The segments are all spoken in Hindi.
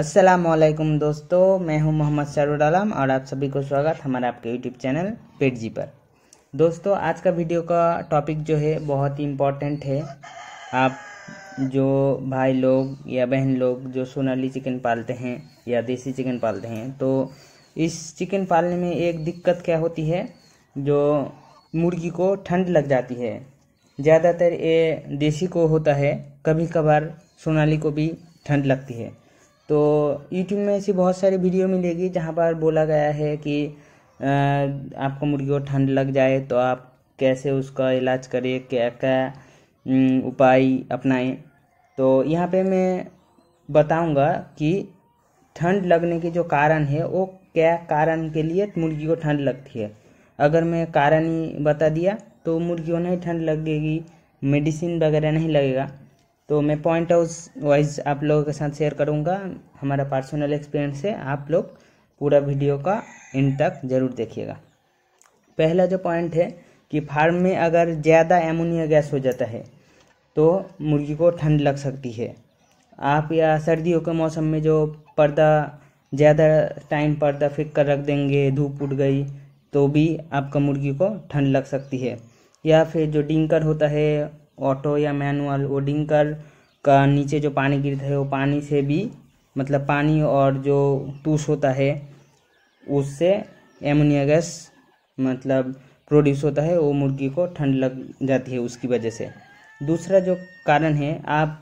असलम दोस्तों मैं हूं मोहम्मद शारुड आलम और आप सभी को स्वागत हमारा आपके यूट्यूब चैनल पेट जी पर दोस्तों आज का वीडियो का टॉपिक जो है बहुत ही इम्पॉर्टेंट है आप जो भाई लोग या बहन लोग जो सोनाली चिकन पालते हैं या देसी चिकन पालते हैं तो इस चिकन पालने में एक दिक्कत क्या होती है जो मुर्गी को ठंड लग जाती है ज़्यादातर ये देसी को होता है कभी कभार सोनाली को भी ठंड लगती है तो यूट्यूब में ऐसी बहुत सारी वीडियो मिलेगी जहाँ पर बोला गया है कि आपको मुर्गी को ठंड लग जाए तो आप कैसे उसका इलाज करें क्या क्या उपाय अपनाएं तो यहाँ पे मैं बताऊंगा कि ठंड लगने के जो कारण है वो क्या कारण के लिए मुर्गी को ठंड लगती है अगर मैं कारण ही बता दिया तो मुर्गियों नहीं ठंड लगेगी मेडिसिन वगैरह नहीं लगेगा तो मैं पॉइंट हाउस वाइज आप लोगों के साथ शेयर करूँगा हमारा पर्सनल एक्सपीरियंस है आप लोग पूरा वीडियो का इन तक ज़रूर देखिएगा पहला जो पॉइंट है कि फार्म में अगर ज़्यादा एमोनिया गैस हो जाता है तो मुर्गी को ठंड लग सकती है आप या सर्दियों के मौसम में जो पर्दा ज़्यादा टाइम पर्दा फेंक कर रख देंगे धूप उठ गई तो भी आपका मुर्गी को ठंड लग सकती है या फिर जो डिंकर होता है ऑटो या मैनुअल ओडिंग कर का नीचे जो पानी गिरता है वो पानी से भी मतलब पानी और जो टूस होता है उससे एमोनिया गैस मतलब प्रोड्यूस होता है वो मुर्गी को ठंड लग जाती है उसकी वजह से दूसरा जो कारण है आप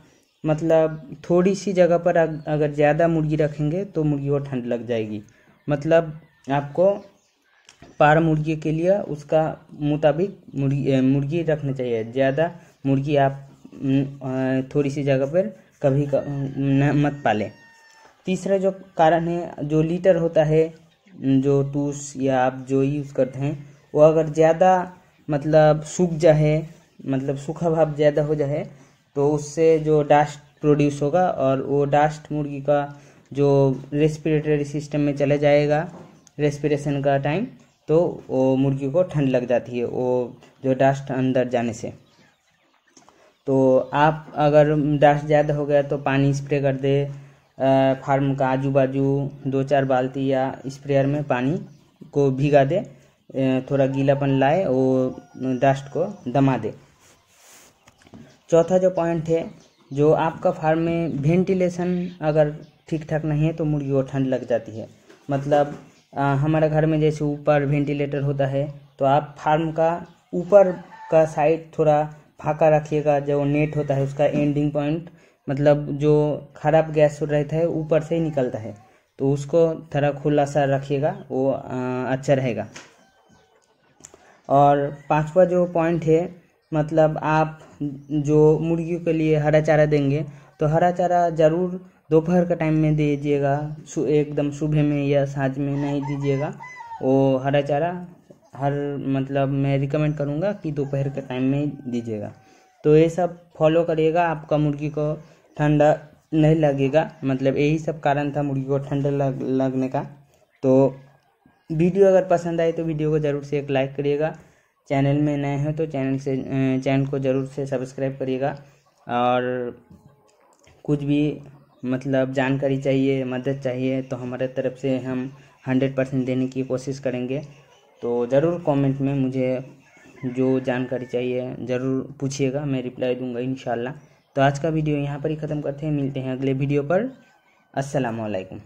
मतलब थोड़ी सी जगह पर अगर ज़्यादा मुर्गी रखेंगे तो मुर्गी को ठंड लग जाएगी मतलब आपको पार मुर्गी के लिए उसका मुताबिक मुर्गी मुर्गी रखना चाहिए ज़्यादा मुर्गी आप थोड़ी सी जगह पर कभी न मत पालें तीसरा जो कारण है जो लीटर होता है जो टूस या आप जो यूज़ करते हैं वो अगर ज़्यादा मतलब सूख जाए मतलब सूखा भाव ज़्यादा हो जाए तो उससे जो डास्ट प्रोड्यूस होगा और वो डास्ट मुर्गी का जो रेस्पिरेटरी सिस्टम में चला जाएगा रेस्पिरेशन का टाइम तो वो मुर्गी को ठंड लग जाती है वो जो डास्ट अंदर जाने से तो आप अगर डस्ट ज़्यादा हो गया तो पानी स्प्रे कर दे फार्म का आजू बाजू दो चार बाल्टी या स्प्रेयर में पानी को भिगा दे थोड़ा गीलापन लाए वो डस्ट को दमा दे चौथा जो पॉइंट है जो आपका फार्म में वेंटिलेशन अगर ठीक ठाक नहीं है तो मुर्गी को ठंड लग जाती है मतलब आ, हमारे घर में जैसे ऊपर वेंटिलेटर होता है तो आप फार्म का ऊपर का साइड थोड़ा फाका रखिएगा जो नेट होता है उसका एंडिंग पॉइंट मतलब जो खराब गैस रहता है ऊपर से ही निकलता है तो उसको थोड़ा खुला सा रखिएगा वो अच्छा रहेगा और पांचवा जो पॉइंट है मतलब आप जो मुर्गियों के लिए हरा चारा देंगे तो हरा चारा ज़रूर दोपहर का टाइम में दीजिएगा एकदम सुबह में या साँझ में नहीं दीजिएगा वो हरा चारा हर मतलब मैं रिकमेंड करूँगा कि दोपहर के टाइम में दीजिएगा तो ये सब फॉलो करिएगा आपका मुर्गी को ठंडा नहीं लगेगा मतलब यही सब कारण था मुर्गी को ठंडा लग, लगने का तो वीडियो अगर पसंद आए तो वीडियो को ज़रूर से एक लाइक करिएगा चैनल में नए हैं तो चैनल से चैनल को ज़रूर से सब्सक्राइब करिएगा और कुछ भी मतलब जानकारी चाहिए मदद चाहिए तो हमारे तरफ से हम हंड्रेड परसेंट देने की कोशिश करेंगे तो ज़रूर कमेंट में मुझे जो जानकारी चाहिए ज़रूर पूछिएगा मैं रिप्लाई दूंगा इन तो आज का वीडियो यहाँ पर ही ख़त्म करते हैं मिलते हैं अगले वीडियो पर असलकम